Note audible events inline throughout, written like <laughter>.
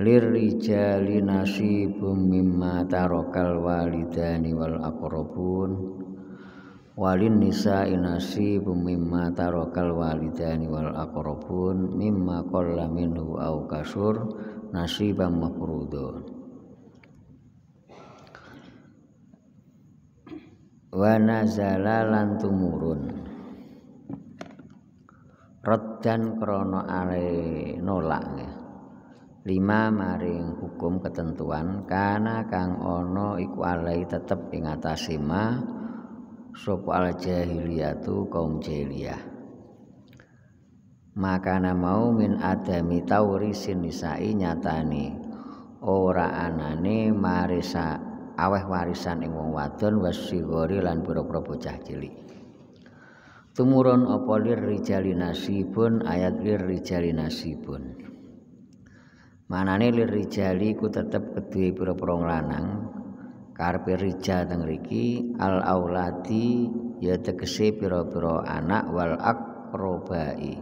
lirrijali nasibum mimma tarakal walidani wal aqrabun walin nisa'i nasibum mimma tarakal walidani wal aqrabun mimma qalla minhu au kasur nasibam mafrudun wa nazala lan tumurun dan krono ale nolak ya. lima maring hukum ketentuan karena kang ono iku alai tetep ing atase ma sapa al jahiliyatu kaum jahiliyah makana mau min adami tauri sinisai nyatani ora anane marisa aweh warisan ing wong wadon wasigori lan boro-boro bocah cilik tumurun apa lir rijalinasibun ayat lir rijalinasibun manane lirijali ku tetep kedue pira-pira lanang karpe rija teng riki al auladi ya tegese pira-pira anak wal akrobai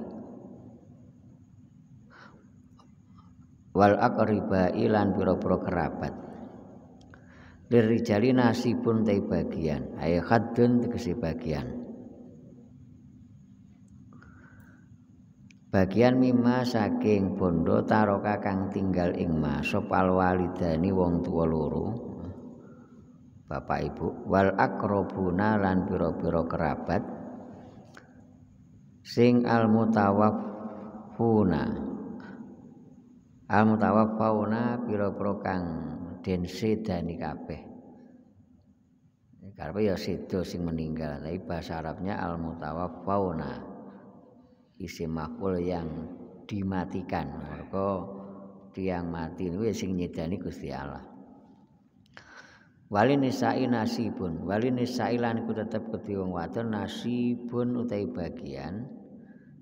wal akribai lan pira-pira kerabat lirijali nasibun te bagian ay khaddun tegese bagian bagian mima saking bondo taroka kang tinggal ing ma sopal walidani wong tua loro bapak ibu wal akrobuna lan piro piro kerabat sing almutawafuna. Almutawafuna al mutawafuna piro piro kang den sedani kabeh karena ya sedo sing meninggal tapi bahasa Arabnya almutawafuna. isim makul yang dimatikan mergo tiang mati wis sing nyedani Gusti Allah Wali nisa'i nasibun wali nisa'i lan iku tetep kudu wong wadon nasibun utawi bagian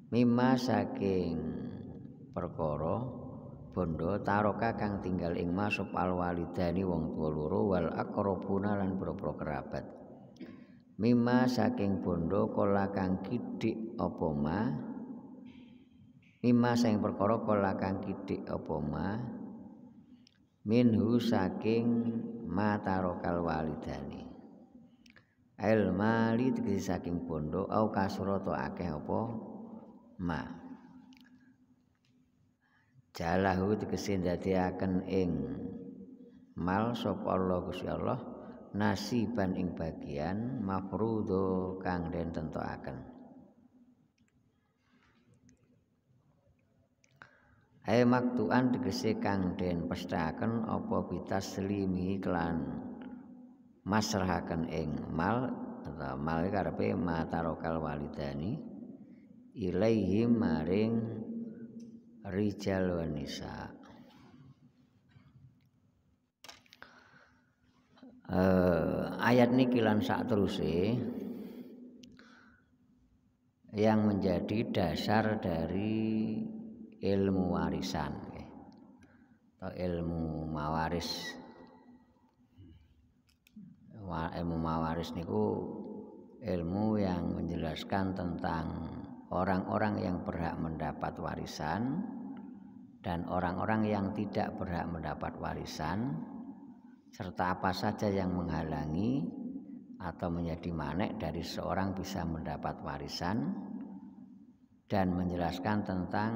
mimma saking perkara bondo taroka kang tinggal ing masuk al walidani wong tua loro wal akrobuna lan boro-boro kerabat mimma saking bondo kola kang kidik apa mah lima sing perkara kala kang kidik apa ma minhu saking mata rokal walidani al mali tegesi saking pondok au kasrata akeh apa ma jalahu tegesi dadiaken ing mal sapa Allah Gusti Allah nasiban ing bagian mafrudo kang den tentokaken Hai maktuan tegese kang den pestakaken apa bitaslimi kelan masrahaken ing mal atau mal e karepe matarokal walidani ilaihi maring rijal wa nisa eh, ayat niki lan sak teruse yang menjadi dasar dari ilmu warisan atau ilmu mawaris ilmu mawaris niku ilmu yang menjelaskan tentang orang-orang yang berhak mendapat warisan dan orang-orang yang tidak berhak mendapat warisan serta apa saja yang menghalangi atau menjadi manek dari seorang bisa mendapat warisan dan menjelaskan tentang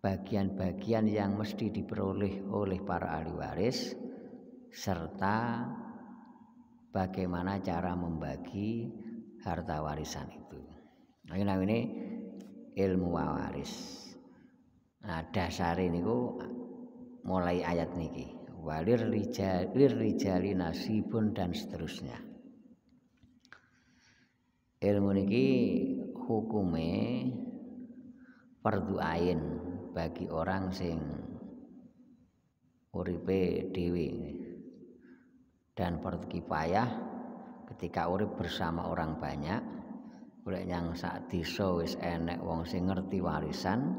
bagian-bagian yang mesti diperoleh oleh para ahli waris serta bagaimana cara membagi harta warisan itu. Nah ini ilmu waris. Nah, dasar ini ku mulai ayat niki walir rijalir rijali nasibun dan seterusnya ilmu niki hukume fardu ain bagi orang sing uripe dhewe dan fardu kifayah ketika urip bersama orang banyak oleh yang sak desa wis enek wong sing ngerti warisan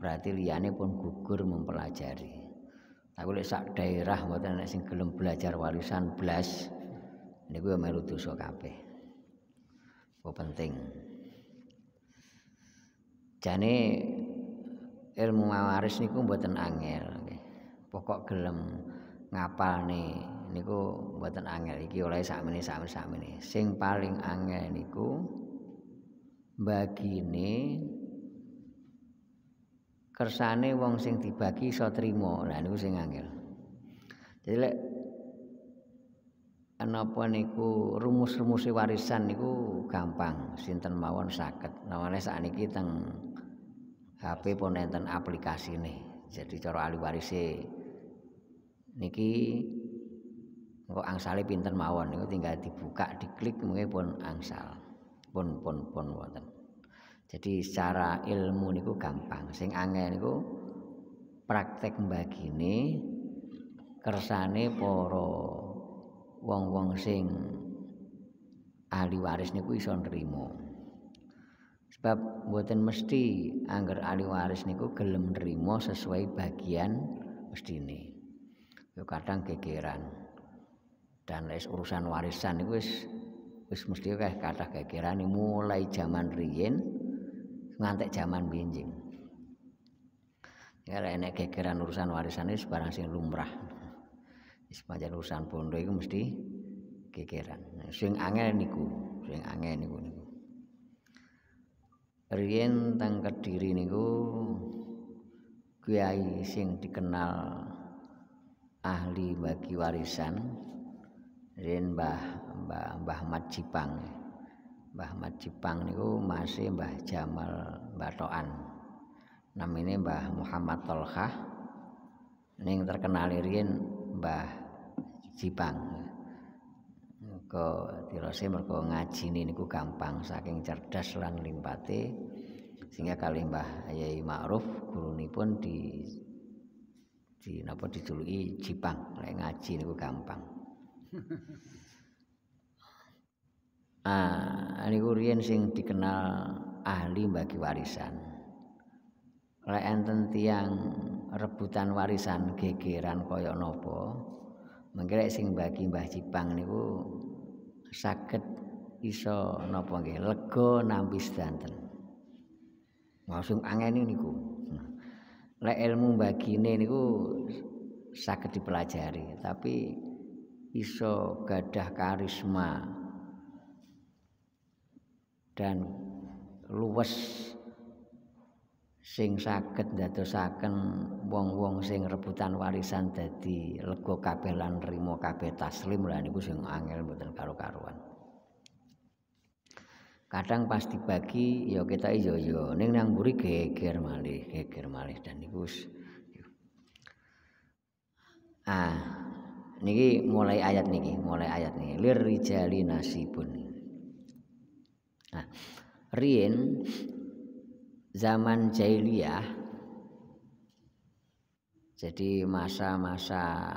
berarti liyane pun gugur mempelajari tapi oleh sak daerah mboten enek sing gelem belajar warisan blas niku ya melu dosa kabeh penting jane ilmu mawaris niku mboten angel pokok gelem ngapal nih niku mboten angel iki oleh sakmene sakmene sakmene sing paling angel niku bagine kersane wong sing dibagi iso trimo lah niku sing angel jadi lek napa niku rumus-rumus warisan niku gampang sinten mawon saged nawane sakniki teng hape pun enten aplikasi nih jadi cara ahli waris niki kok angsali pinten mawon itu tinggal dibuka diklik mungkin pun angsal pun pun pun wonten jadi secara ilmu niku gampang sing angel niku praktek mbagi ini kersane poro wong-wong sing ahli waris niku iso nerimo. sebab buatan mesti angger ahli waris niku gelem nerima sesuai bagian mesti mestine yo ya kadang gegeran dan les urusan warisan niku wis wis mesti kaya kata gegeran mulai zaman riyen ngantek zaman binjing ya enek gegeran urusan warisan ini sebarang sing lumrah sepanjang urusan pondok itu mesti gegeran sing angel niku sing angel niku Rien tang Kediri niku kiai sing dikenal ahli bagi warisan Rien Mbah Mbah Mbah cipang Jipang. Mbah Mat niku masih Mbah Jamal Batoan. Namine Mbah Muhammad Tolkah neng terkenal Rien Mbah Jipang. Mergo tirose mergo ngaji niku gampang saking cerdas lan limpate sehingga kali Mbah Yai Ma'ruf gurunipun di di napa dijuluki Jipang lek ngaji niku gampang. <laughs> Ah, niku riyen sing dikenal ahli bagi warisan. Lek enten tiyang rebutan warisan gegeran kaya napa, mengkira sing bagi Mbah Jipang niku saged iso napa nggih lega nampi sedanten. Langsung angene niku. Lek ilmu bagine niku saged dipelajari, tapi iso gadah karisma dan luwes sing saged ndadosaken wong-wong sing rebutan warisan dadi lega kabeh lan nrimo kabeh taslim lan niku sing angel mboten karo-karuan. Kadang pas dibagi ya kita iya ya ning nang mburi geger malih, geger malih dan niku iya. Ah, niki mulai ayat niki, mulai ayat niki. Lir rijali nasibun. Nah, rien zaman jahiliyah jadi masa-masa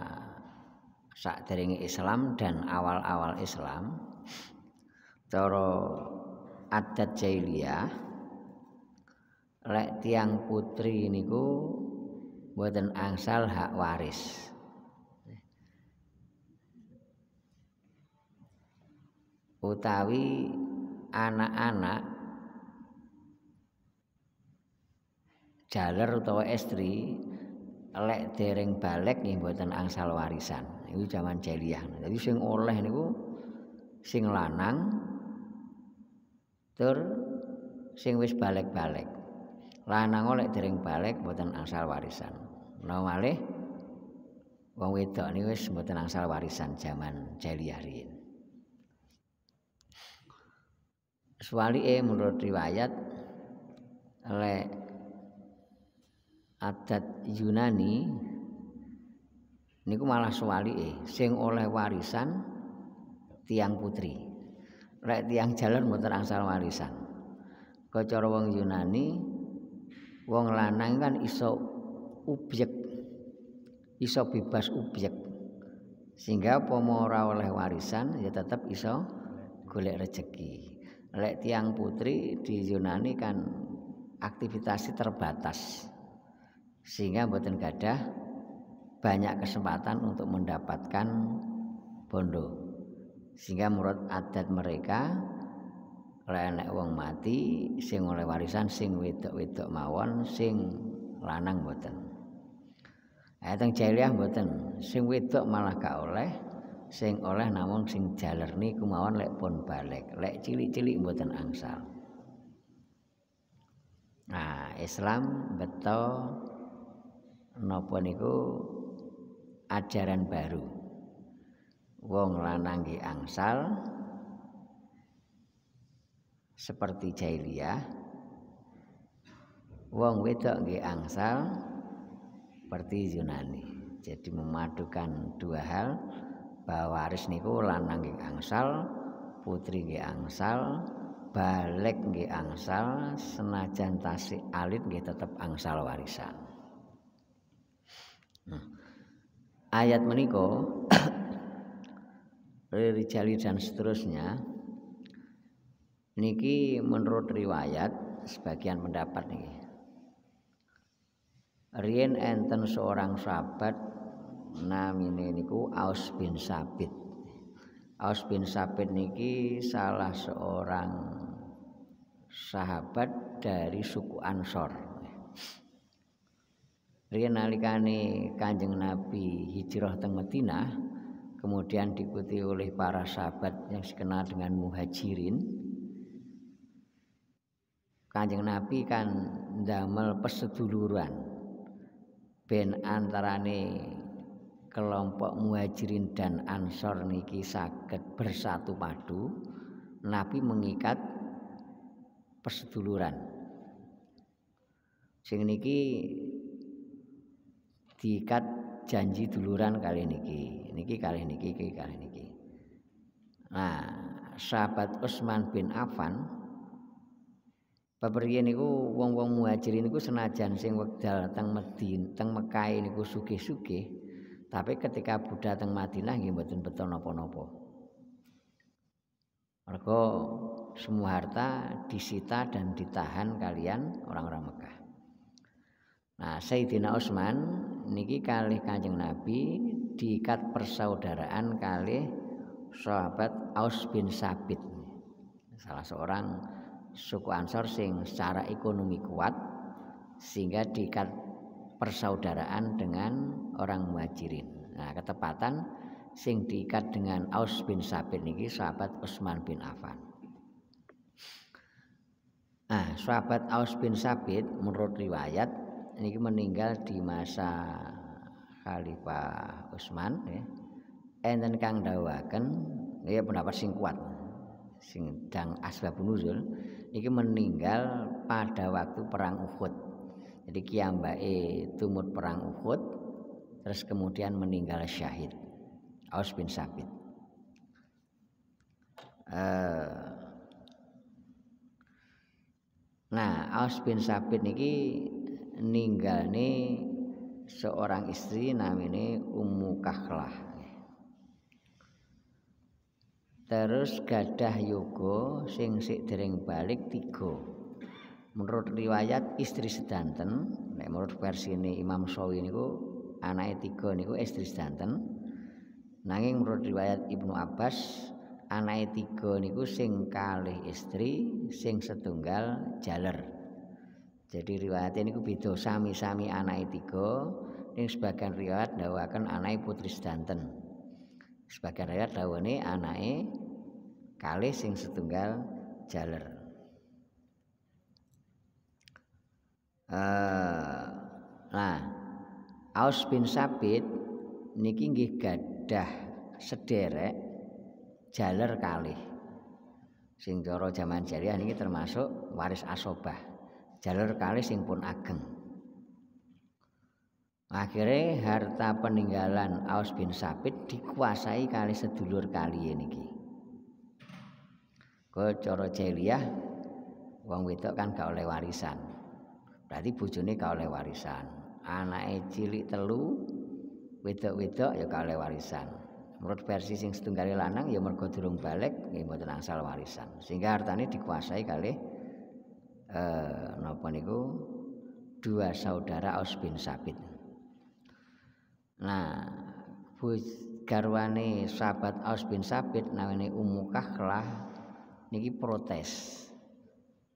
saat Islam dan awal-awal Islam toro adat jahiliyah lek tiang putri niku buatan angsal hak waris utawi anak-anak jaler utawa estri lek dereng balek nggih mboten angsal warisan. Iku zaman jahiliyah. Jadi sing oleh niku sing lanang tur sing wis balik-balik Lanang oleh dereng balik mboten angsal warisan. Menawa malih wong wedok niku wis mboten angsal warisan zaman jahiliyah riyin. Suwalike menurut riwayat lek adat Yunani niku malah eh, sing oleh warisan tiang putri rek tiang jalan muter angsal warisan kacara wong Yunani wong lanang kan iso objek iso bebas objek sehingga pemora oleh warisan ya tetap iso golek rezeki, lek tiang putri di Yunani kan aktivitasnya terbatas sehingga boten gadah banyak kesempatan untuk mendapatkan bondo sehingga menurut adat mereka lenek wong mati sing oleh warisan sing wedok-wedok mawon sing lanang boten Ayat yang jahiliyah boten sing wedok malah gak oleh sing oleh namun sing jalerni kumawan lek pun balik lek cilik-cilik boten angsal Nah, Islam betul napa niku ajaran baru. Wong lanang angsal seperti jahiliyah. Wong wedok nggih angsal seperti Yunani. Jadi memadukan dua hal bahwa aris niku lanang angsal, putri gi angsal, balik gi angsal, senajan tasik alit gi tetap angsal warisan. Nah, ayat meniko <coughs> Rijali dan seterusnya niki menurut riwayat sebagian pendapat nih. Rien enten seorang sahabat namine niku Aus bin Sabit Aus bin Sabit niki salah seorang sahabat dari suku Ansor Rian nalikane Kanjeng Nabi hijrah teng Madinah, kemudian diikuti oleh para sahabat yang dikenal dengan Muhajirin. Kanjeng Nabi kan damel peseduluran ben antarane kelompok Muhajirin dan Ansor niki sakit bersatu padu. Nabi mengikat perseduluran Sing niki diikat janji duluran kali niki niki kali niki kali niki, kali niki. Nah, sahabat Utsman bin Affan papriyen niku wong-wong muhajirin ku senajan sing wekdal teng Medin, teng Mekah ku suke suke. tapi ketika Buddha teng Madinah nggih mboten beto napa-napa. Mergo semua harta disita dan ditahan kalian orang-orang Mekah. Nah, Sayyidina Utsman niki kalih Kanjeng Nabi diikat persaudaraan kali sahabat Aus bin Sabit. Salah seorang suku Ansor sing secara ekonomi kuat sehingga diikat persaudaraan dengan orang Muhajirin. Nah, ketepatan sing diikat dengan Aus bin Sabit niki sahabat Utsman bin Affan. Nah, sahabat Aus bin Sabit menurut riwayat ini meninggal di masa Khalifah Utsman ya. Enten kang dawaken ya pendapat sing kuat sing dang asbabun nuzul niki meninggal pada waktu perang Uhud. Jadi kiambae tumut perang Uhud terus kemudian meninggal syahid. Aus bin Sabit. Eh, nah, Aus bin Sabit niki ninggalne seorang istri namine Ummu Kahlah. Terus gadah yoga sing sik dereng balik tiga. Menurut riwayat istri sedanten, nek menurut versi ini Imam Sawi niku anake tiga niku istri sedanten. Nanging menurut riwayat Ibnu Abbas anake tiga niku sing kalih istri, sing setunggal jaler. Jadi riwayat ini beda sami-sami anai tiga. Ini sebagian riwayat dawakan anai putri sedanten. Sebagian riwayat dawane anai kali sing setunggal jaler. Uh, nah, Aus bin Sabit niki nggih gadah sederek jaler kali. Sing cara jaman jariah ini termasuk waris asobah jalur kali sing pun ageng akhirnya harta peninggalan Aus bin Sabit dikuasai kali sedulur kali ini Kau coro jeliah uang wedok kan gak oleh warisan berarti bujuni gak oleh warisan Anak cilik telu wedok-wedok ya gak oleh warisan menurut versi sing setunggali lanang ya mergo durung balik nggih ya mboten warisan sehingga ini dikuasai kali eh, napa niku dua saudara Aus bin Sabit. Nah, garwane sahabat Aus bin Sabit namanya Ummu Kahlah niki protes.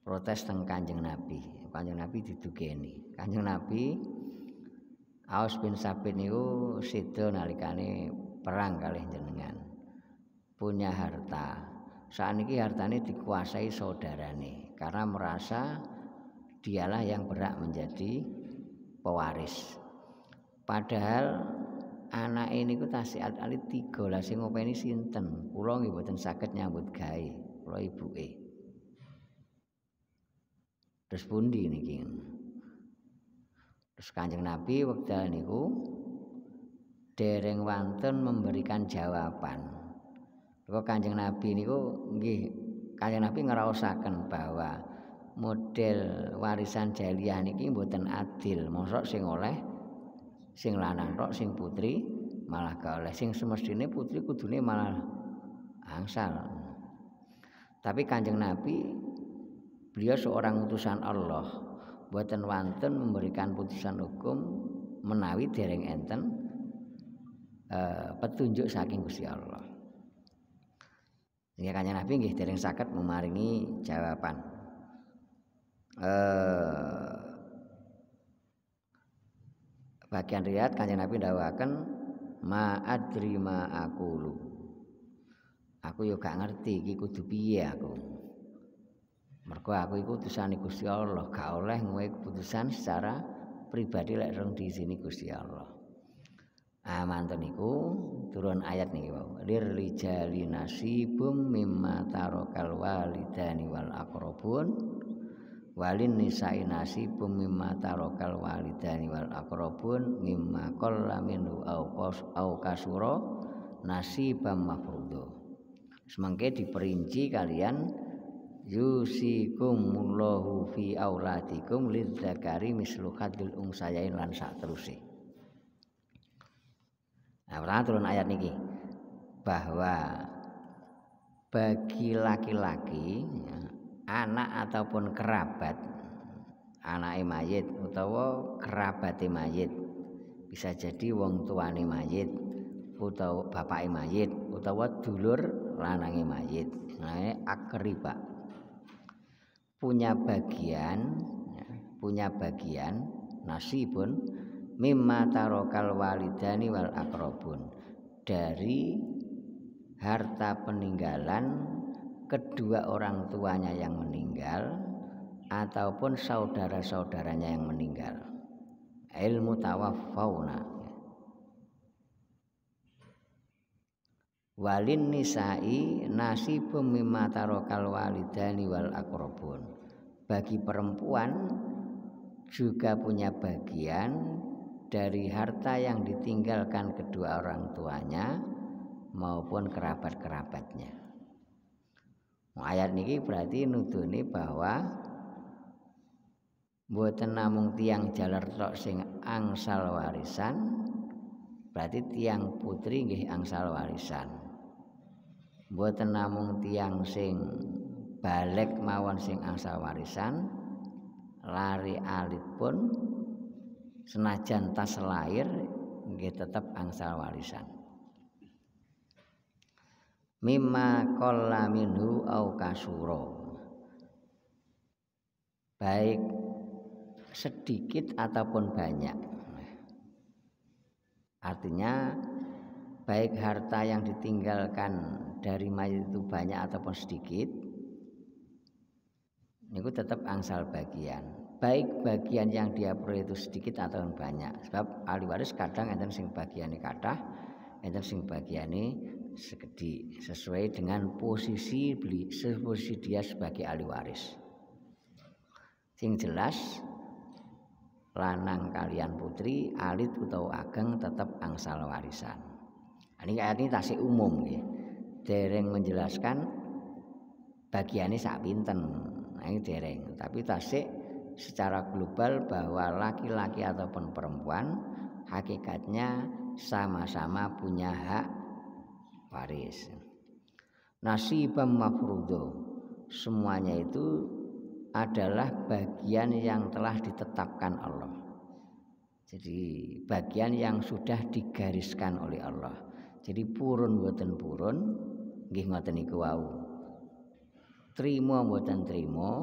Protes teng Kanjeng Nabi. Kanjeng Nabi didugeni. Kanjeng Nabi Aus bin Sabit niku sida nalikane perang kali jenengan. Punya harta. Saat ini hartanya dikuasai nih karena merasa dialah yang berhak menjadi pewaris. Padahal anak ini ku tasih al ali tiga lah sing ngopeni sinten pulau ibu ten sakit nyambut gawe ibu e. Terus pundi king, Terus Kanjeng Nabi wekdal niku dereng wanten memberikan jawaban. Kok Kanjeng Nabi niku nggih Kalian Nabi ngerasakan bahwa model warisan jahiliyah niki mboten adil. Mosok sing oleh sing lanang tok sing putri malah gak oleh sing semestine putri kudune malah angsal. Tapi Kanjeng Nabi beliau seorang utusan Allah. Mboten wanten memberikan putusan hukum menawi dereng enten eh, petunjuk saking Gusti Allah. Ya kanya Nabi nggih dereng saged memaringi jawaban. Eh, bagian riat kanjeng Nabi dawuhaken ma adri ma akulu. Aku yo gak ngerti iki kudu piye aku. Mergo aku iku utusan Gusti Allah, gak oleh ngowe keputusan secara pribadi lek rong di sini Gusti Allah. Aman ah, niku turun ayat niki wau lir jalinasi nasibum mimma tarakal walidani wal aqrabun walin nisa'i nasibum mimma tarakal walidani wal aqrabun mimma qalla minhu au qas au kasura nasibam mafrudo semangke diperinci kalian yusikumullahu fi auratikum lidzakari mislu ungsayain lan sak terusih Nah, pertama turun ayat niki bahwa bagi laki-laki ya, anak ataupun kerabat anak mayit utawa kerabat mayit bisa jadi wong tuane mayit utawa bapak mayit utawa dulur lanange mayit nah, akriba punya bagian ya, punya bagian nasibun mimma tarokal walidani wal akrobun dari harta peninggalan kedua orang tuanya yang meninggal ataupun saudara-saudaranya yang meninggal ilmu fauna. walin nisai nasi mimma tarokal walidani wal akrobun bagi perempuan juga punya bagian dari harta yang ditinggalkan kedua orang tuanya maupun kerabat-kerabatnya. Ayat niki berarti nuduni bahwa buatan namung tiang jalar tok sing angsal warisan berarti tiang putri nggih angsal warisan Buatan namung tiang sing balik mawon sing angsal warisan lari alit pun senajan tas lahir nggih tetep angsal warisan mimma qalla minhu au kasuro baik sedikit ataupun banyak artinya baik harta yang ditinggalkan dari mayat itu banyak ataupun sedikit itu tetap angsal bagian baik bagian yang dia peroleh itu sedikit atau banyak sebab ahli waris kadang enten sing bagiannya kathah enten sing bagiannya segede sesuai dengan posisi beli posisi dia sebagai ahli waris sing jelas lanang kalian putri alit utawa ageng tetap angsal warisan nah, ini kayak ini tasik umum ya dereng menjelaskan bagiannya sak pinten nah, ini dereng tapi tasik secara global bahwa laki-laki ataupun perempuan hakikatnya sama-sama punya hak waris. Nasibam mafrudo. Semuanya itu adalah bagian yang telah ditetapkan Allah. Jadi bagian yang sudah digariskan oleh Allah. Jadi purun buatan purun gih ngoten niku wau. Trimo buatan trimo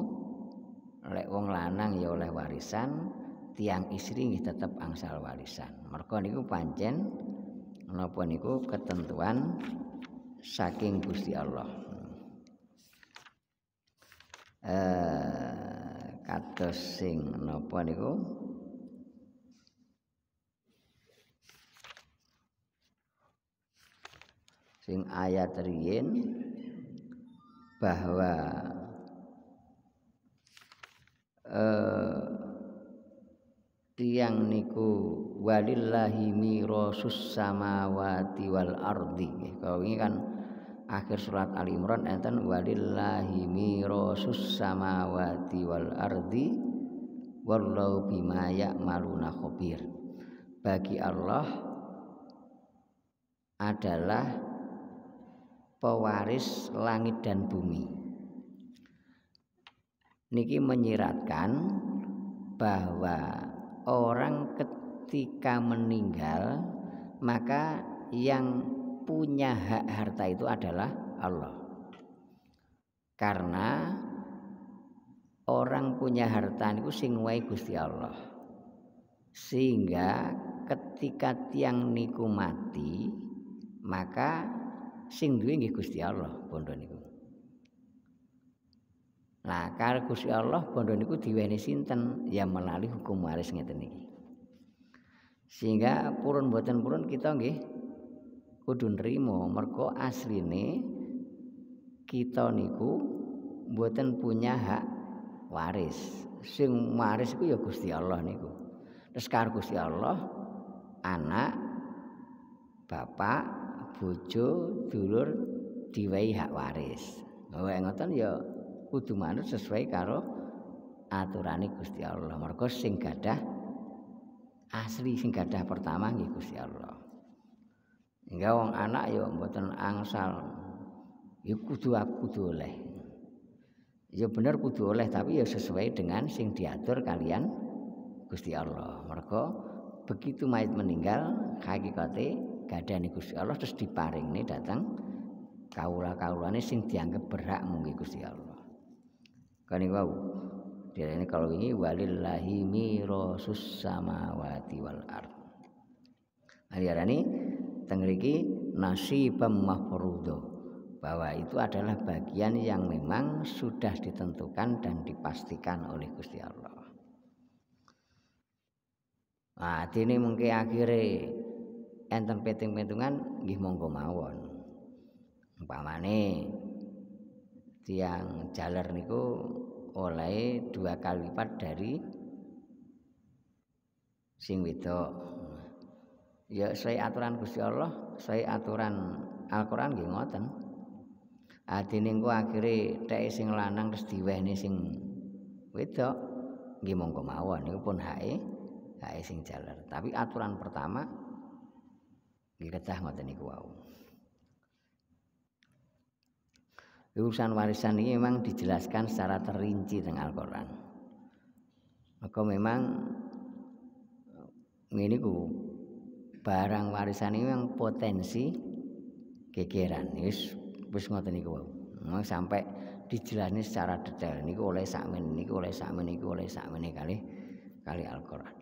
oleh wong lanang ya oleh warisan tiang istri nggih tetep angsal warisan mergo niku pancen menapa niku ketentuan saking Gusti Allah eh kados sing menapa niku sing ayat riyin bahwa Eh, tiang niku walillahi mirasus samawati wal ardi kalau ini kan akhir surat al Imran enten walillahi mirasus samawati wal ardi wallahu bima ya'maluna khabir bagi Allah adalah pewaris langit dan bumi niki menyiratkan bahwa orang ketika meninggal maka yang punya hak harta itu adalah Allah. Karena orang punya harta niku sing Gusti Allah. Sehingga ketika tiang niku mati, maka sing duwe Gusti Allah bondo lah karo Gusti Allah bondo niku diweni sinten ya melalui hukum waris ngeten niki. Sehingga purun buatan purun kita nggih kudu nrimo mergo asline kita niku buatan punya hak waris. Sing waris iku ya Gusti Allah niku. Terus karo Gusti Allah anak bapak bojo dulur diwehi hak waris. Kowe ngoten ya kudu manut sesuai karo aturane Gusti Allah. Mergo sing gadah asli sing gadah pertama nggih Gusti Allah. Engga wong anak yo ya mboten angsal. Ya kudu aku kudu oleh. Ya bener kudu oleh tapi ya sesuai dengan sing diatur kalian Gusti Allah. Mergo begitu mayit meninggal hakikate gadane Gusti Allah terus diparingne datang kawula-kawulane sing dianggap berhak mung Gusti Allah. Kan iku wau. Direne kalau ini walillahi mirasus samawati wal ard. Aliarani tengriki nasibam mahfurudho bahwa itu adalah bagian yang memang sudah ditentukan dan dipastikan oleh Gusti Allah. Nah, ini mungkin akhirnya enten peting-petungan nggih monggo mawon. Umpamane tiang jaler niku oleh dua kali lipat dari sing wedok ya sesuai aturan Gusti Allah sesuai aturan Al-Qur'an nggih ngoten adine engko akhire teke sing lanang terus diwehne sing wedok nggih monggo mawon niku pun hae hae sing jaler tapi aturan pertama nggih ketah ngoten niku wau urusan warisan ini memang dijelaskan secara terinci dengan Al-Quran maka memang ini ku barang warisan ini yang potensi gegeran wis wis ngoten niku memang sampai dijelani secara detail niku oleh sakmen niku oleh sakmen niku oleh sakmen kali kali Al-Qur'an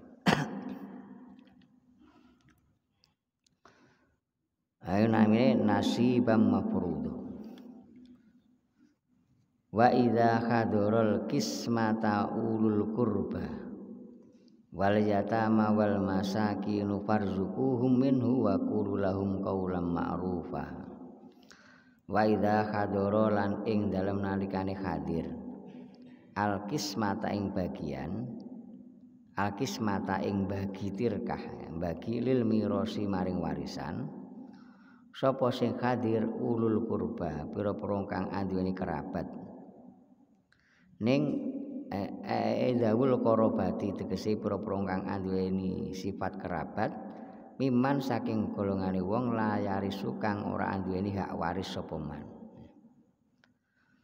Ayo namine nasibam mafruduh wa idza hadarul qismata ulul qurba wal yatama wal masakin farzukuhum minhu wa qulu lahum qawlan ma'rufa wa idza hadara ing dalem nalikane hadir al qismata ing bagian al qismata ing bagi tirkah bagi lil mirasi maring warisan sapa sing hadir ulul qurba pira-pira kang anduweni kerabat ning ezawul eh, eh, eh, korobati tegese pira-pira kang anduweni sifat kerabat miman saking golongane wong layari sukang ora anduweni hak waris sapa man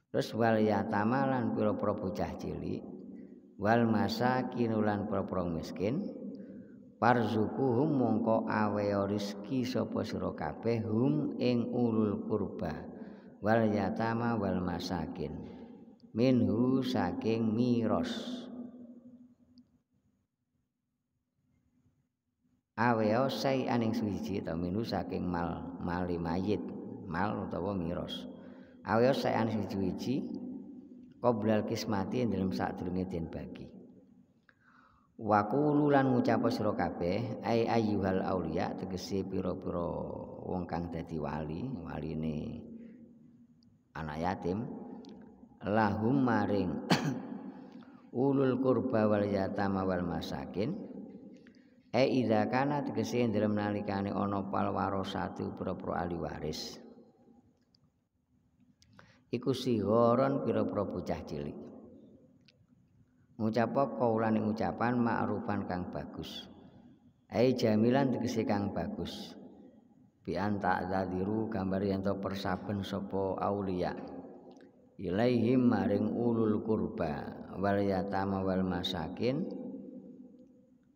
terus waliyatama yatama lan pira-pira bocah cilik wal masakin lan pira-pira miskin Parzukuhum mongko aweo rizki sopo siro kabeh hum ing ulul kurba waliyatama yatama wal masakin. minhu saking miros aweo sai aning suwiji ta minhu saking mal mali mayit mal utawa miros aweo sai aning suwiji qoblal kismati ing dalem sadurunge den bagi wa qulu lan ngucapo sira kabeh ai ayyuhal auliya Tegesi pira-pira wong kang dadi wali waline anak yatim lahum maring <clears throat> ulul kurba wal yatama wal masakin e idza kana tegese dalem nalikane ana pal warasatu propro ahli waris iku sihoron pira-pira bocah cilik ngucap apa kaulane ngucapan ma'rufan kang bagus ai e jamilan tegese kang bagus bi anta zadiru gambar yen persaben sapa aulia ilaihim maring ulul kurba waliyatama yatama wal masakin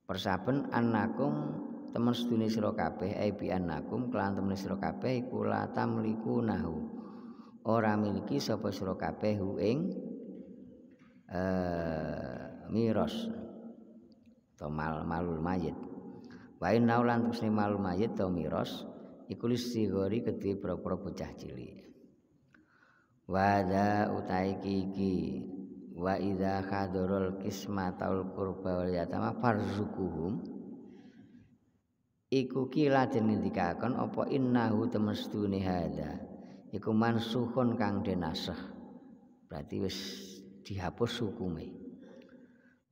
persaben anakum temen sedune sira kabeh ai bi anakum kelan temen sira kabeh iku la tamliku nahu ora miliki sapa sira kabeh hu ing eh, miros to malul mayit wa inna lan malul mayit to miros iku lisigori kedhe propro bocah cilik wada utaiki ki wa idza hadarul qisma taul qurba wal yatama farzukuhum iku ki lajeng ngendikaken apa innahu temestune hada iku mansuhun kang denasah berarti wis dihapus hukume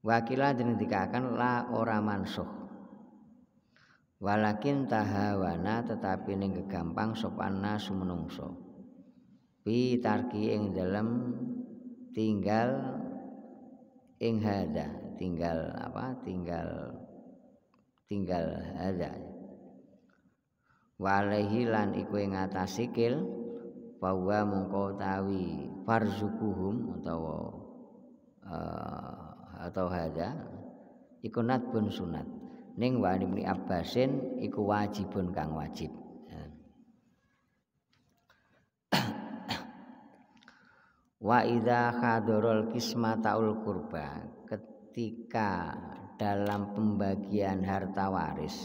wakila dinindikakan la ora mansuh walakin tahawana tetapi ning gampang sopan nasu fi tarki ing dalam tinggal ing hada tinggal apa tinggal tinggal hada walaihi lan iku ing atas sikil bahwa mongko tawi farzukuhum utawa uh, atau hada iku natbun sunat ning wa ibni abbasin iku wajibun kang wajib wa idza kisma kismataul kurba ketika dalam pembagian harta waris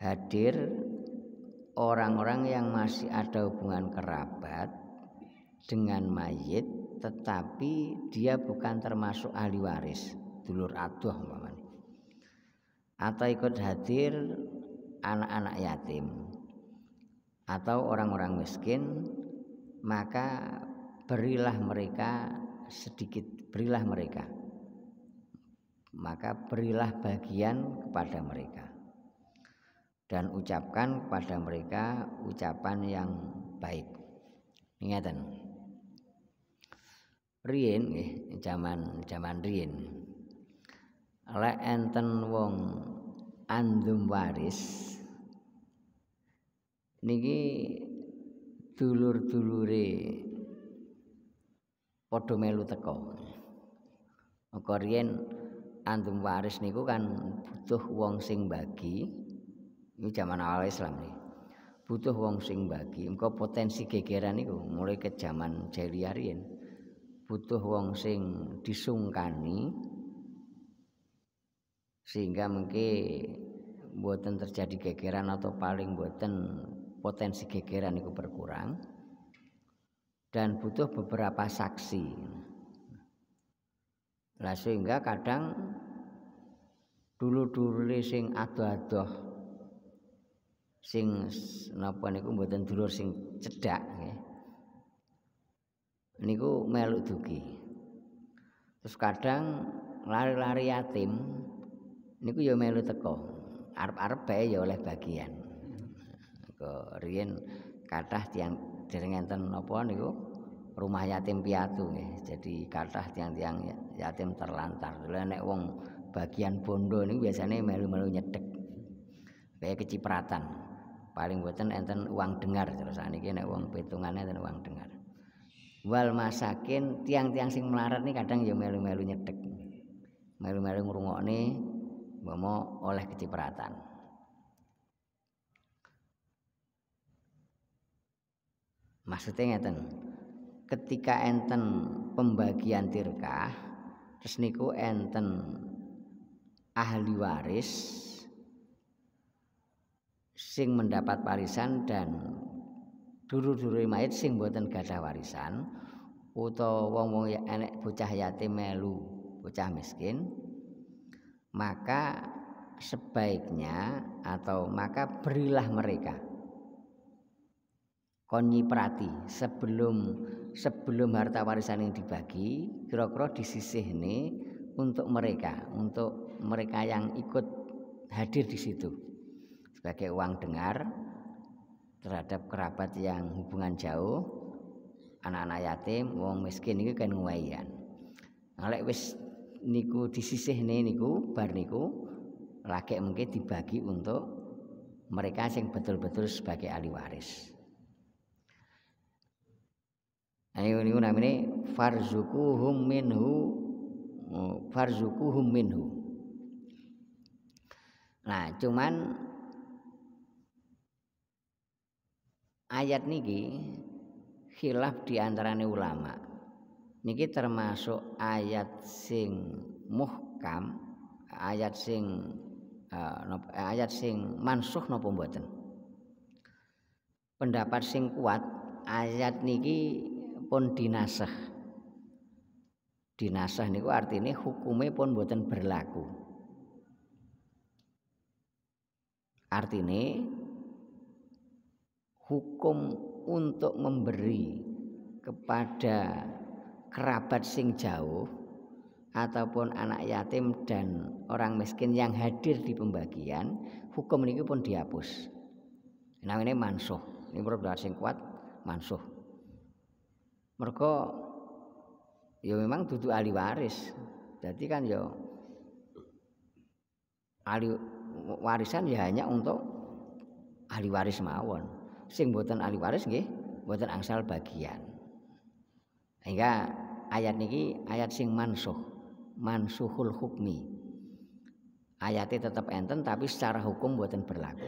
hadir orang-orang yang masih ada hubungan kerabat dengan mayit tetapi dia bukan termasuk ahli waris dulur aduh umpamanya atau ikut hadir anak-anak yatim atau orang-orang miskin maka berilah mereka sedikit berilah mereka maka berilah bagian kepada mereka dan ucapkan kepada mereka ucapan yang baik ingatan rien eh, zaman zaman rien lek enten wong andum waris niki dulur-dulure padha melu teko. Muga riyen andum waris niku kan butuh wong sing bagi. Ini zaman awal Islam nih. Butuh wong sing bagi. Muga potensi gegeran niku mulai ke zaman jahiliyah riyen. Butuh wong sing disungkani sehingga mungkin buatan terjadi gegeran atau paling buatan potensi gegeran itu berkurang. dan butuh beberapa saksi. Lah sehingga kadang dulu-dulu sing adoh-adoh sing napa niku mboten dulur sing cedhak nggih. Niku melu dugi. Terus kadang lari-lari yatim niku ya melu teko. Arep-arep bae ya oleh bagian. Kok riyen kathah tiyang dereng enten napa niku rumah yatim piatu nggih. Jadi kathah tiang-tiang yatim terlantar. Lha nek wong bagian bondo niku biasane melu-melu nyedek. Kaya kecipratan. Paling boten enten uang dengar terus niki nek wong petungane enten uang dengar. Wal masakin tiang-tiang sing melarat nih kadang ya melu-melu nyedek. Melu-melu ngrungokne mbok oleh kecipratan. maksudnya ngeten ketika enten pembagian tirkah terus niku enten ahli waris sing mendapat warisan dan dulu-dulu mayit sing buatan gadah warisan utawa wong-wong ya enek bocah yatim melu bocah miskin maka sebaiknya atau maka berilah mereka kon nyiprati sebelum sebelum harta warisan yang dibagi kira-kira ini untuk mereka untuk mereka yang ikut hadir di situ sebagai uang dengar terhadap kerabat yang hubungan jauh anak-anak yatim wong miskin itu kan nguwayan ngalek wis niku ini niku bar niku laki mungkin dibagi untuk mereka yang betul-betul sebagai ahli waris ini ini ini farzukuhum minhu oh, farzukuhum minhu nah cuman ayat niki khilaf diantarane ulama niki termasuk ayat sing muhkam ayat sing uh, ayat sing mansuh no mboten pendapat sing kuat ayat niki pun dinasah. Dinasah niku artinya hukume pun boten berlaku. Artinya hukum untuk memberi kepada kerabat sing jauh ataupun anak yatim dan orang miskin yang hadir di pembagian hukum ini pun dihapus ini mansuh ini menurut sing kuat mansuh mereka ya memang duduk ahli waris jadi kan ya ahli warisan ya hanya untuk ahli waris mawon sing buatan ahli waris nggih buatan angsal bagian hingga ayat niki ayat sing mansuh mansuhul hukmi ayatnya tetap enten tapi secara hukum buatan berlaku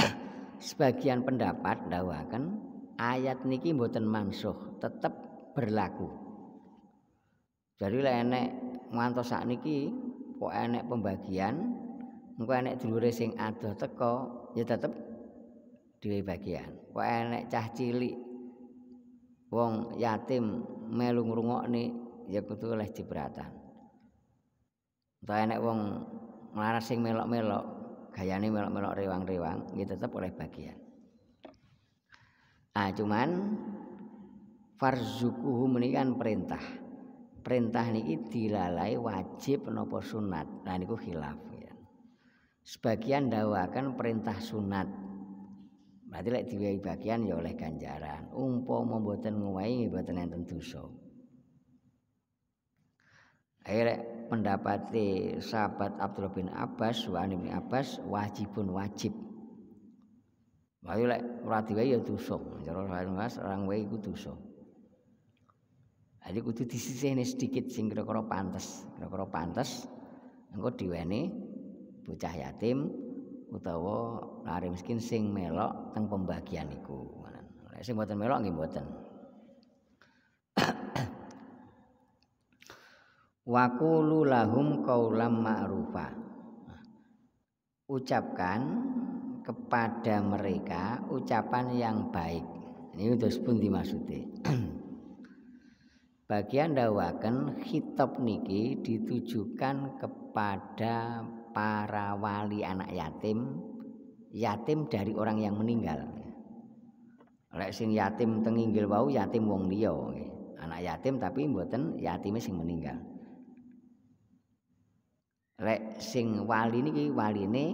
<coughs> sebagian pendapat dawakan ayat niki mboten mansuh tetap berlaku jadi lah enek ngantos saat niki kok enek pembagian engko enek dulure sing ada teko ya tetep duwe bagian kok enek cah cilik wong yatim melu ngrungokne ya kudu oleh jibratan utawa enek wong melarat sing melok-melok gayane melok-melok rewang-rewang ya tetep oleh bagian ah cuman farzukuhu menikan perintah perintah niki dilalai wajib nopo sunat nah niku khilaf ya. sebagian dawakan perintah sunat berarti lek diwehi bagian ya oleh ganjaran umpama mboten nguwahi yang tentu so. akhirnya pendapati sahabat Abdul bin Abbas wa bin Abbas wajibun wajib Wayu lek ora diwae ya dosa. Cara Mas orang wae iku dosa. Jadi kudu disisihne sedikit sing kira-kira pantes, kira-kira pantes engko diweni bocah yatim utawa lari miskin sing melok teng pembagian iku. Lek sing mboten melok nggih mboten. <clears throat> Wa qulu lahum qaulam ma'rufa. Ucapkan kepada mereka ucapan yang baik. Ini terus pun dimaksudi Bagian dakwakan hitop niki ditujukan kepada para wali anak yatim, yatim dari orang yang meninggal. Lek sing yatim tenginggil bau yatim wong liya. Anak yatim tapi buatan yatime sing meninggal. Lek sing wali niki wali waline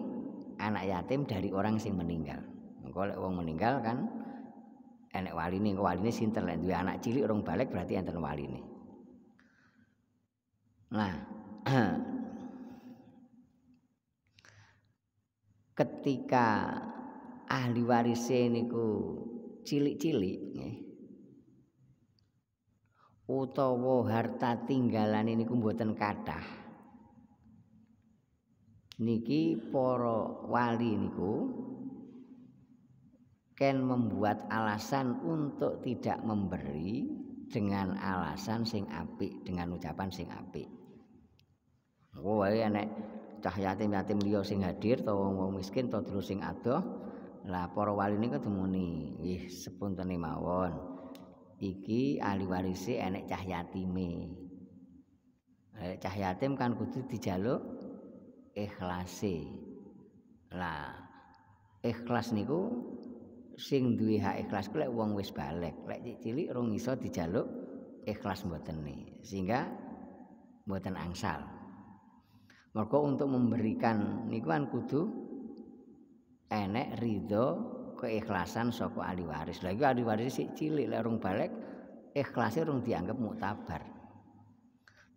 anak yatim dari orang sing meninggal. Engko lek wong meninggal kan enek waline, waline sinten lek duwe anak cilik urung balik berarti enten waline. Nah, <clears throat> ketika ahli warise niku cilik-cilik nggih. Utawa harta tinggalan niku mboten kathah. niki para wali niku ken membuat alasan untuk tidak memberi dengan alasan sing apik dengan ucapan sing apik. Oh, wae enek cah yatim yatim liya sing hadir to wong miskin to dulu sing adoh. Lah para wali niku dumuni, nggih sepuntene mawon. Iki ahli warisi enek cah yatime. Eh, cah yatim kan kudu dijaluk ikhlase. Lah, ikhlas niku sing duwe hak ikhlas kuwi lek wong wis balik, lek cilik rong iso dijaluk ikhlas mbotene. Sehingga mboten angsal. Mergo untuk memberikan niku kan kudu enek ridho keikhlasan soko ahli waris. Lah iki ahli waris sik cilik lek rong balik ikhlase rong dianggap muktabar.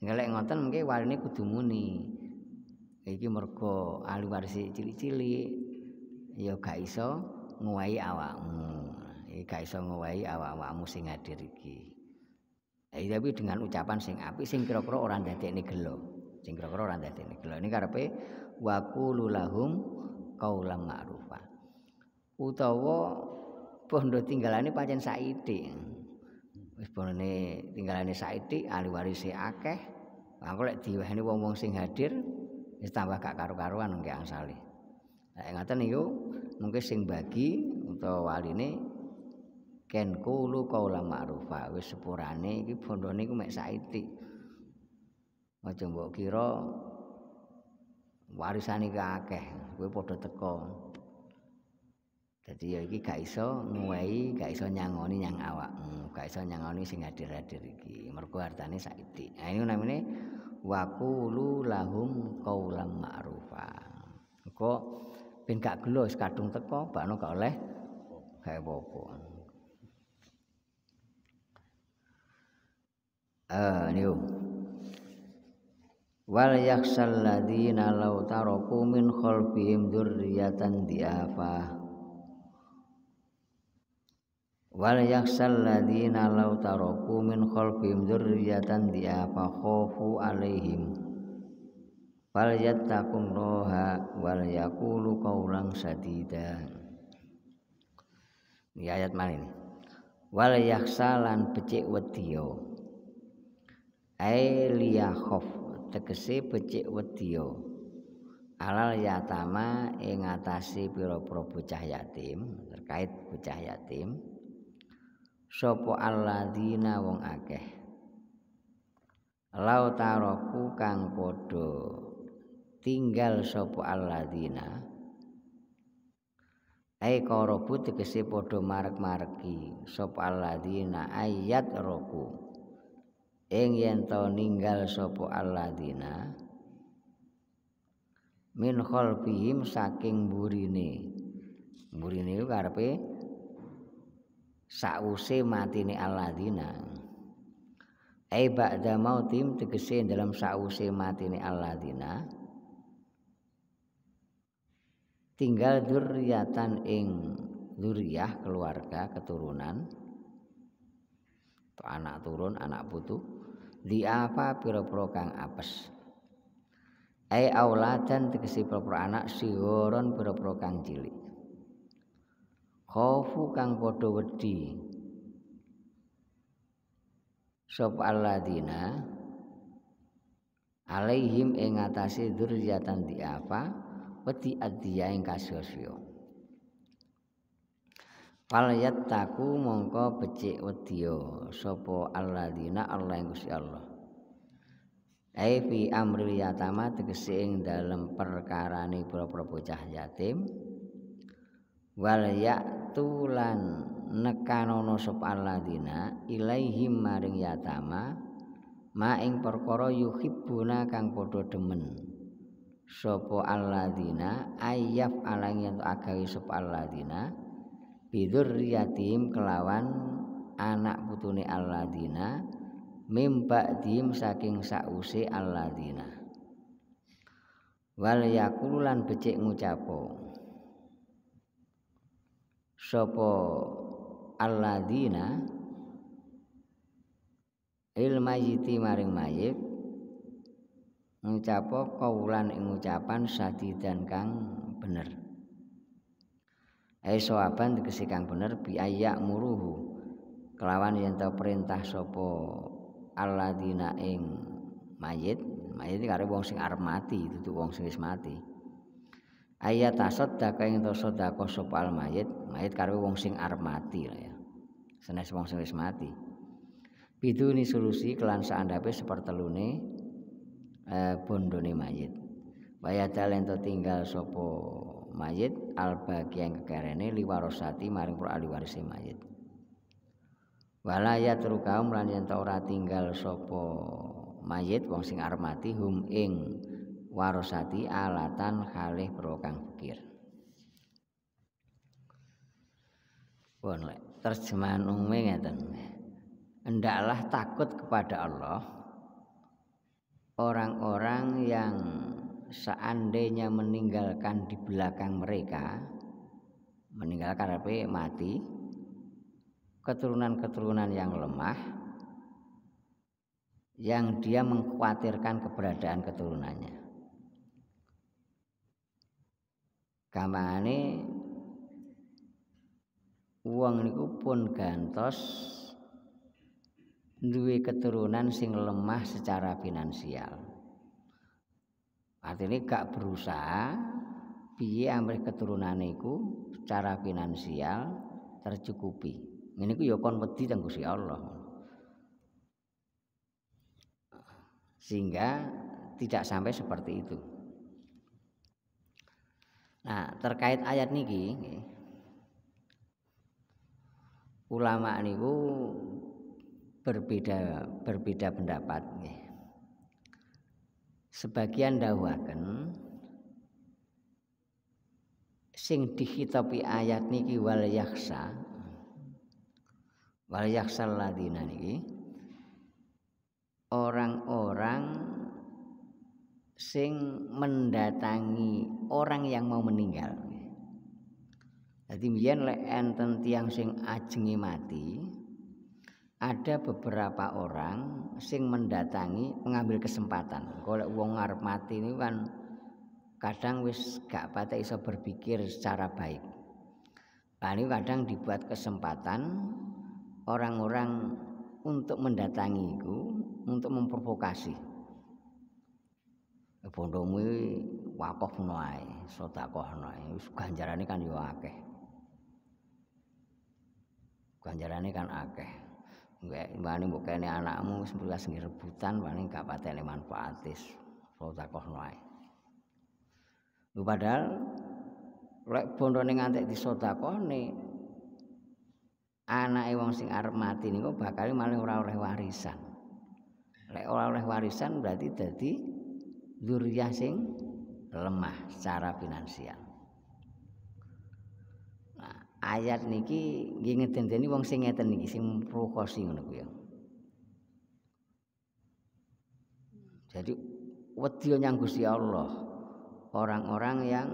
Nek lek ngoten mengke warine kudu muni. iki mergo ahli waris cilik-cilik ya gak iso nguwahi awakmu iki gak iso nguwahi awak-awakmu sing hadir iki eh, tapi dengan ucapan sing api sing kira-kira ora ndadekne gelo sing kira-kira ora ndadekne gelo ini karepe wa qulu lahum qaulan ma'rufa utawa pondo tinggalane pancen saithik wis pondone tinggalane saithik ahli waris akeh Aku lek diwehni wong-wong sing hadir, wis tambah gak karo-karuan nggih angsale. Nek ngaten niku mungkin sing bagi utawa waline ken kulu kaula ma'rufa wis sepurane iki bondone iku mek saiti. Aja mbok kira warisan iki akeh, kowe padha teko. Dadi ya iki gak iso nguwehi, gak iso nyangoni nyang awak. gak iso nyangoni sing hadir-hadir iki, mergo hartane saiti. Nah, ini namanya wa qulu lahum qaulan ma'rufa engko ben gak gelo kadung teko bakno gak oleh gawe apa eh niku wal yakhsal ladina law taraku min khalfihim dzurriyatan diafa wal yaksal ladina law taraku min khalfihim dzurriyyatan diapa khofu alaihim fal yattaqun roha wal yaqulu qawlan sadida ini ayat mana ini wal yaksalan becik wediyo ai tekesi tegese becik alal yatama ing ngatasi pira-pira bocah yatim terkait bocah yatim sapa alladzina wong akeh la taroku kang padha tinggal sapa alladzina ai karobu tegese padha marek-mareki sapa alladzina ayat roku ing yen to ninggal sapa alladzina min khalfihim saking burine burine iku karepe sause matine alladzina ai ba'da mautim tegese dalam sause ni aladina tinggal duriatan ing duriah keluarga keturunan anak turun anak putu di apa pira-pira kang apes ai auladan tegese pira anak sigoron pira-pira kang cilik khaufu kang padha wedi sapa dina, alaihim ing atase di diapa wedi adiya ing kasosyo fal yattaku mongko becik wedya sapa alladzina Allah ing Gusti Allah Ai fi amril yatama tegese ing dalem perkarane para bocah yatim wal ya tulan nekanono sop alladina ilaihim maring yatama ma ing perkara yuhibbuna kang padha demen sapa alladina ayyaf alang yen agawe sop alladina bidzurriyatim kelawan anak putune aladina mimba dim saking sause aladina wal yakulan becik ngucapo Sopo Aladina il mayiti maring mayit ngucapo kaulan ing ucapan sadidan kang bener ai sawaban tegese kang bener bi ayak muruhu kelawan yen tau perintah Sopo Aladina ing mayit mayit karo wong sing arep mati dudu wong sing wis mati ayat asaddaka ing sedekah sapa al mayit mayit karo wong sing arep mati lah ya senes wong sing wis mati pitu ini solusi kelan seperti sepertelune eh, bondone mayit wayata talento tinggal sopo mayit al bagian kekerene liwarosati maring pro aliwarise mayit walaya terukau lan yen ora tinggal sopo mayit wong sing armati hum ing warosati alatan khalih pro kang pikir pun terjemahan umumnya ngeten hendaklah takut kepada Allah orang-orang yang seandainya meninggalkan di belakang mereka meninggalkan tapi mati keturunan-keturunan yang lemah yang dia mengkhawatirkan keberadaan keturunannya. Kamane Uang niku pun gantos duwe keturunan sing lemah secara finansial. Artinya gak berusaha piye amrih keturunan niku secara finansial tercukupi. Ini ku ya kon wedi Allah. Sehingga tidak sampai seperti itu. Nah, terkait ayat niki ulama niku berbeda berbeda pendapat nih. Sebagian dawuhaken sing dihitopi ayat niki wal yaksa wal yaksa ladina niki orang-orang sing mendatangi orang yang mau meninggal jadi mien lek enten tiang sing ajengi mati, ada beberapa orang sing mendatangi mengambil kesempatan. Kalau wong ngarep mati ini kan kadang wis gak patah iso berpikir secara baik. Ini kadang dibuat kesempatan orang-orang untuk mendatangi itu, untuk memprovokasi. Bondomu ya, wakoh noai, sotakoh noai, ganjarannya kan juga akeh ganjarannya kan akeh Mbani mbok kene anakmu sebelah sing rebutan paling gak patene manfaatis. Sodakoh wae. Lu padahal lek bondone ngantek disodakohne anak wong sing arep mati niku bakal malah ora oleh warisan. Lek ora oleh warisan berarti jadi zuriyah sing lemah secara finansial ayat niki nggih ngenteni wong sing ngeten niki sing prokosi ngono kuwi ya. Jadi wedi nyang Gusti Allah orang-orang yang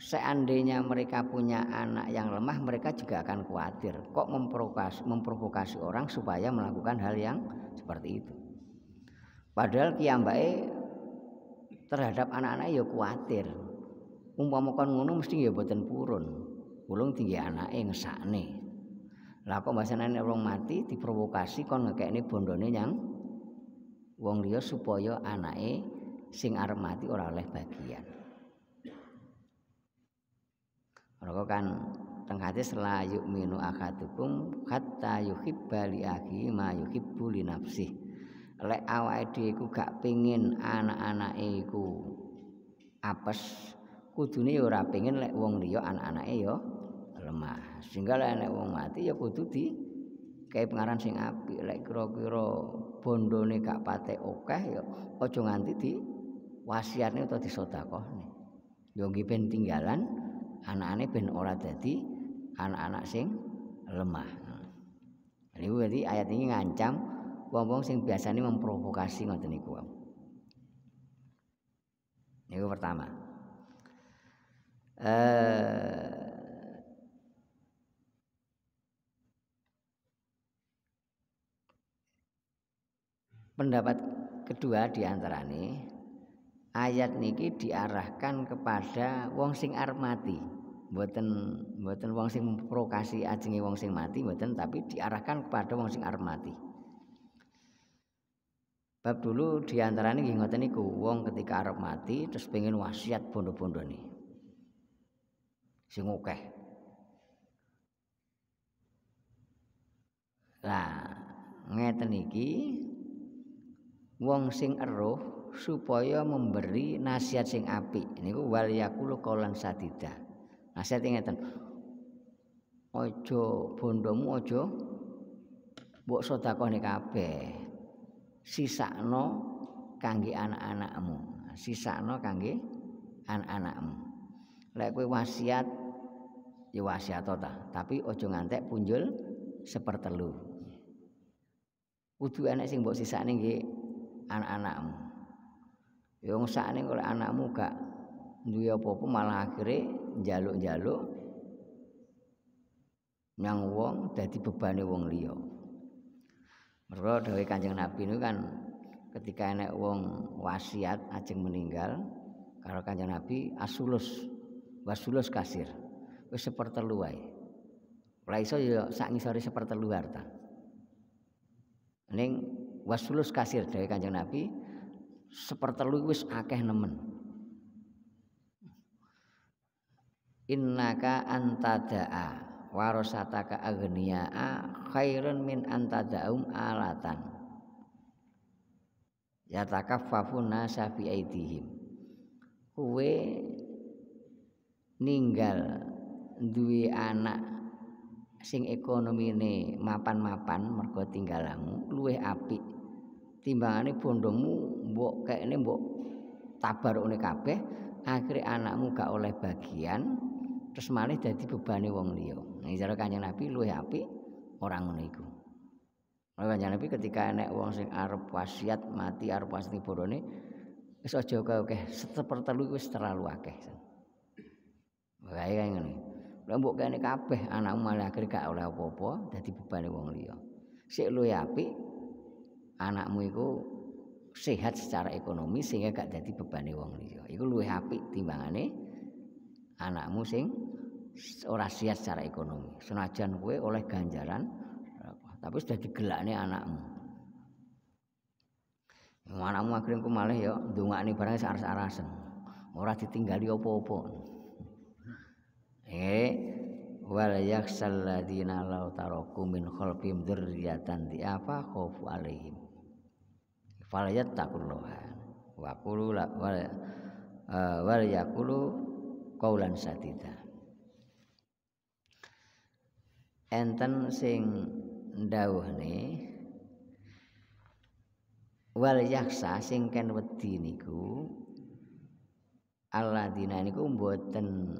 seandainya mereka punya anak yang lemah mereka juga akan khawatir kok memprovokasi, memprovokasi orang supaya melakukan hal yang seperti itu padahal kiambae terhadap anak-anak ya khawatir umpamakan kon ngono mesti ya boten purun Wulung tinggi anake ngesakne lah kok mbasane wong mati diprovokasi kon ngekekne bondone nyang, wong liya supaya anake sing arep mati ora oleh bagian Mereka kan teng hati selayu minu akadukum kata yuhib bali aki ma buli nafsi. Lek awal diiku gak pingin anak-anak iku apes. Kudu ora pingin lek wong liyo anak-anak iyo lemah. Sehingga lek enek wong mati ya kudu di kae pengaran sing apik. Lek kira-kira bondone gak patek akeh ya aja nganti di wasiatne utawa disedakohne. Yo nggih ben tinggalan anakane ben ora dadi anak-anak sing lemah. Ini berarti ayat ini ngancam wong-wong sing biasanya memprovokasi ngoten niku. Ini pertama. Eh pendapat kedua di ayat niki diarahkan kepada wong sing arep mati mboten mboten wong sing provokasi ajenge wong sing mati mboten tapi diarahkan kepada wong sing arep mati bab dulu di antarane nggih ngoten niku wong ketika arep mati terus pengen wasiat bondo nih sing akeh lah ngeten iki wong sing eruh supaya memberi nasihat sing apik niku wal yaqulu qaulan sadida nasihat ngeten aja bondomu aja mbok sedakone kabeh sisakno kangge anak-anakmu sisakno kangge anak-anakmu lek kowe wasiat ya wasiat ta tapi aja ngantek punjul sepertelu Udu enek sing mbok sisakne nggih anak-anakmu yo ini oleh anakmu gak duwe apa-apa malah akhirnya njaluk-njaluk nang wong dadi bebane wong liya mergo dawuh Kanjeng Nabi niku kan ketika enek wong wasiat ajeng meninggal karo Kanjeng Nabi asulus wasulus kasir wis sepertelu wae ora iso ya sak ngisore sepertelu harta ning wasulus kasir dari kanjeng Nabi sepertelu wis akeh nemen innaka antadaa warosataka agniya'a khairun min antadaum alatan Yataka fafuna safi aidihim kue ninggal duwe anak sing ekonomi ne mapan-mapan mergo tinggalamu luwe apik timbangane bodomu mbok kene mbok tabarone kabeh akhire anakmu gak oleh bagian terus malah dadi bebane wong liya nah cara kanjeng Nabi luwih apik ora ngono iku Mulai nah, kanjeng Nabi ketika enek wong sing arep wasiat mati arep wasiat borone wis aja akeh sepertelu wis terlalu akeh. Wae iya kaya ngene. Lah mbok kene kabeh anakmu malah akhir gak oleh apa-apa dadi bebane wong liya. Sik luwih apik anakmu itu sehat secara ekonomi sehingga gak jadi beban wong liya. Iku luwih apik timbangane anakmu sing ora sehat secara ekonomi. Senajan kue oleh ganjaran tapi sudah digelakne anakmu. Anakmu akhirnya ku malah ya ndongakne barang saras arasan Ora ditinggali opo-opo. Eh wal yaksal ladina lau taroku min khalfihim dzurriatan di apa khofu alaihim fal yattaqullaha wa qulu la wal eh, yaqulu qaulan sadida enten sing dawuhne wal yaksa sing ken wedi niku alladina niku mboten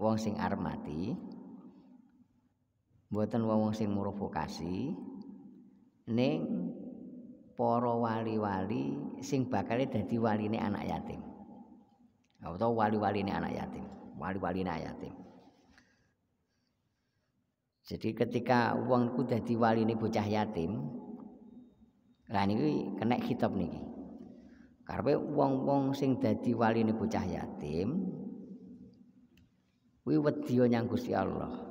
wong sing arep mboten wong sing murufokasi ning para wali-wali sing bakale dadi waline anak yatim. Atau wali-waline anak yatim, wali-waline anak yatim. Jadi ketika wong ku dadi waline bocah yatim, lah niku kena kitab niki. Karepe wong-wong sing dadi waline bocah yatim kuwi wedya nyang Gusti Allah.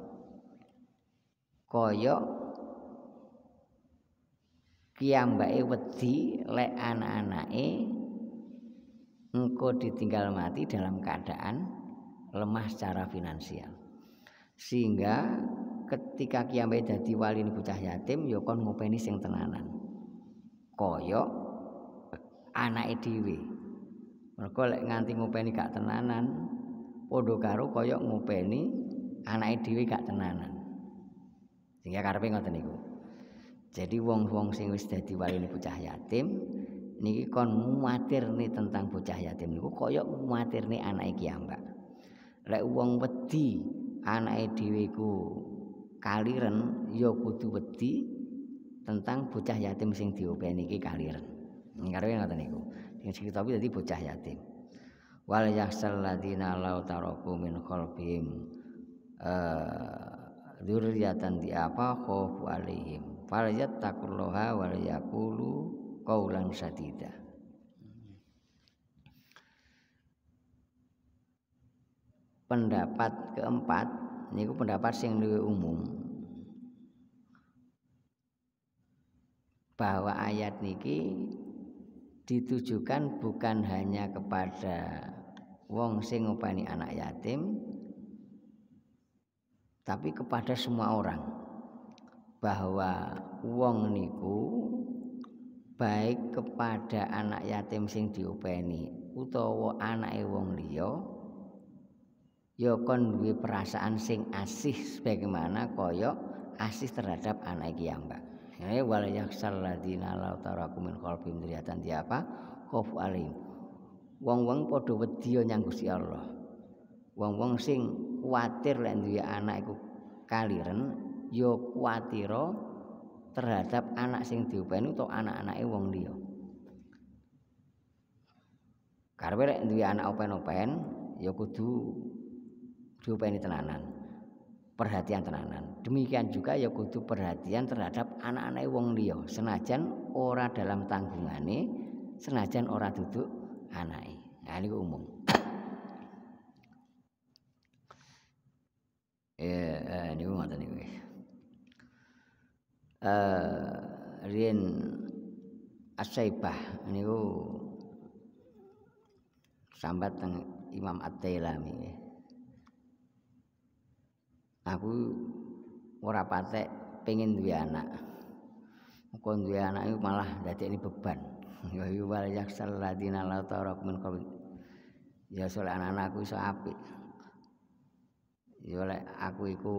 Kaya piyambake wedi lek anak-anake engko ditinggal mati dalam keadaan lemah secara finansial. Sehingga ketika kiambai dadi wali bocah yatim ya kon ngopeni sing tenanan. Kaya anake dhewe. Mergo lek nganti ngopeni gak tenanan, padha karo kaya ngopeni anake dhewe gak tenanan. Sehingga karepe ngoten jadi wong-wong sing wis dadi waline bocah yatim niki kon muatirne tentang bocah yatim niku kaya muatirne anake iki ambak. Ya, Lek wong wedi anake dhewe ku kaliren ya kudu wedi tentang bocah yatim sing diopeni iki kaliren. Ngarepe ya ngoten niku. Sing dicritani dadi bocah yatim. Wal yahsal ladina law taraku min khalbihim eh, dzurriyatan di apa khauf alaihim fal yattaqullaha yaqulu sadida pendapat keempat niku pendapat sing lebih umum bahwa ayat niki ditujukan bukan hanya kepada wong sing anak yatim tapi kepada semua orang bahwa wong niku baik kepada anak yatim sing diopeni utawa anake wong liya ya kon duwe perasaan sing asih sebagaimana kaya asih terhadap anak iki ya Mbak. Ya eh, wal yaksal ladina la taraku min qalbi mriyatan diapa khauf alim. Wong-wong padha wedi nyang Gusti Allah. Wong-wong sing kuatir lek duwe anak iku kaliren ya kuatira terhadap anak sing diopeni utawa anak-anake wong liya. Karepe nek duwe anak open-open ya kudu itu tenanan. Perhatian tenanan. Demikian juga ya kudu perhatian terhadap anak-anake wong liya, senajan ora dalam tanggungane, senajan ora duduk anake. Nah niku umum. <coughs> Ya, eh, niku ngoten nih, uh, eh, rin asaibah ini ku sambat teng Imam At-Tailami aku ora patek pengen duwe anak muga duwe anak iku malah dadi ini beban <laughs> ya wal yaksal ladina la tarak min ya soal anak-anakku iso apik ya oleh aku iku iku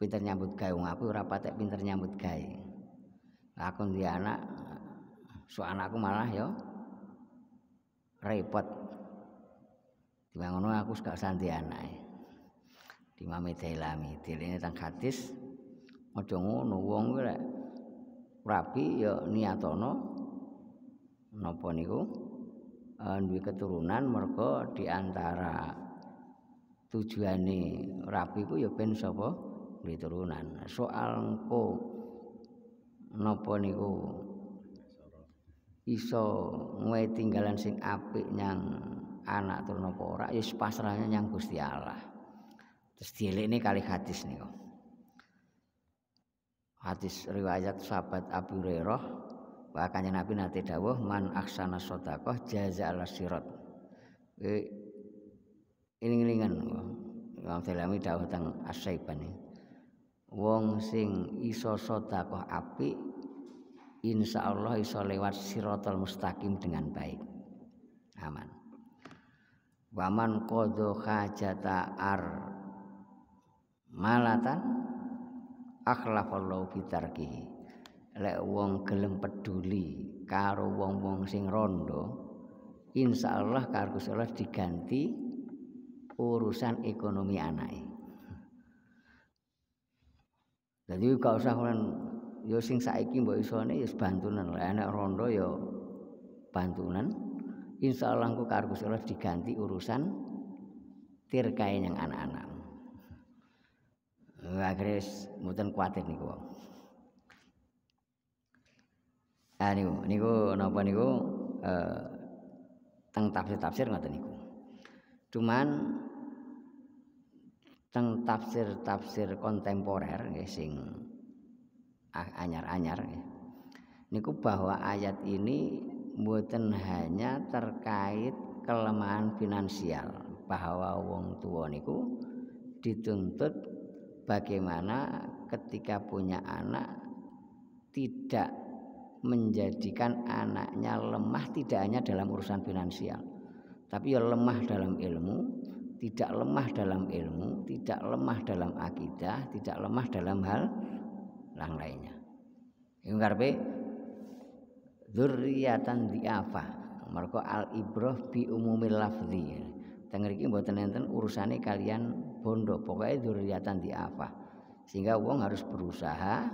pinter nyambut gawe wong apik ora patek pinter nyambut gawe. Aku ndi anak su anakku malah ya repot. Dimana ngono aku gak santai anake. Dimami dalami, dilene tang gratis. Aja ngono wong kuwi lek rapi ya niatono napa niku eh, duwe keturunan mergo diantara tujuane rapi ku ya ben sapa biturunan soal po napa niku iso ngwe tinggalan sing apik nyang anak turun apa ora ya pasrahnya nyang Gusti Allah terus dielik ini kali hadis niku hadis riwayat sahabat Abu Hurairah bahkan Nabi nanti dawuh man aksana sodakoh jaza ala sirot ini ngilingan Imam Thalami dawuh tentang asyibani wong sing iso sedekah apik insya Allah iso lewat sirotol mustaqim dengan baik aman waman kodo hajata ar malatan akhlafallahu bitarkihi lek wong gelem peduli karo wong-wong sing rondo insyaallah karo Gusti Allah diganti urusan ekonomi anake Jadi kau usah kan, yo sing saiki mbok isone ya bantunan. Lah enak rondo yo bantunan. Insya Allah aku karo diganti urusan tirkai yang anak-anak. Akhirnya mutan kuatir niku. Ah niku, niku napa niku? Eh, teng tafsir tafsir nggak Cuman teng tafsir-tafsir kontemporer nggih sing anyar-anyar niku bahwa ayat ini mboten hanya terkait kelemahan finansial bahwa wong tua niku dituntut bagaimana ketika punya anak tidak menjadikan anaknya lemah tidak hanya dalam urusan finansial tapi ya lemah dalam ilmu tidak lemah dalam ilmu, tidak lemah dalam akidah, tidak lemah dalam hal yang lainnya. Iku karepe di apa? Marco al ibroh bi umumil lafzi. Teng buat mboten enten urusane kalian bondo, pokoke di apa? Sehingga uang harus berusaha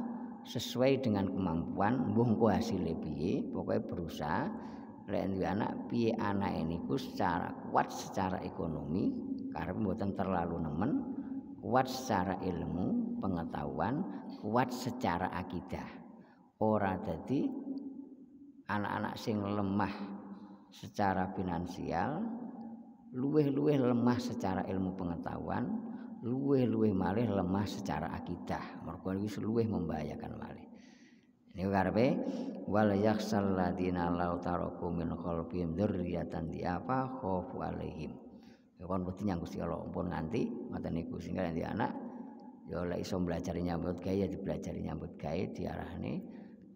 sesuai dengan kemampuan mbuh hasil lebih. piye, berusaha lek duwe anak piye anak ini ku secara kuat secara ekonomi karena mboten terlalu nemen kuat secara ilmu pengetahuan kuat secara akidah ora jadi anak-anak sing lemah secara finansial luweh-luweh lemah secara ilmu pengetahuan luweh-luweh malih lemah secara akidah mergo wis luweh membahayakan malih Ini karepe wal yakhsal ladina law taraku min khalfihim di apa kofu alaihim Ya kon mesti nyang Gusti Allah ampun nganti ngoten niku sehingga nanti anak ya lek iso mblajari nyambut gawe ya dipelajari nyambut gawe diarahne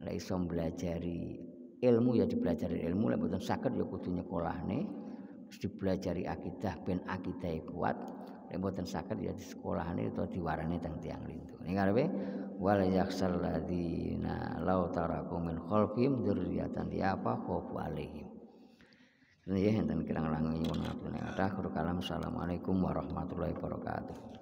lek iso belajari ilmu ya dipelajari ilmu lek mboten saged ya kudu nyekolahne terus dipelajari akidah ben akidah kuat lek mboten saged ya disekolahne utawa diwarani teng tiang lindu, ning arepe wal yakhsal ladina law taraku min khalfihim dzurriatan apa khofu alaihim nggih enten kirang langkung nyuwun ngapura kathah kalam assalamualaikum warahmatullahi wabarakatuh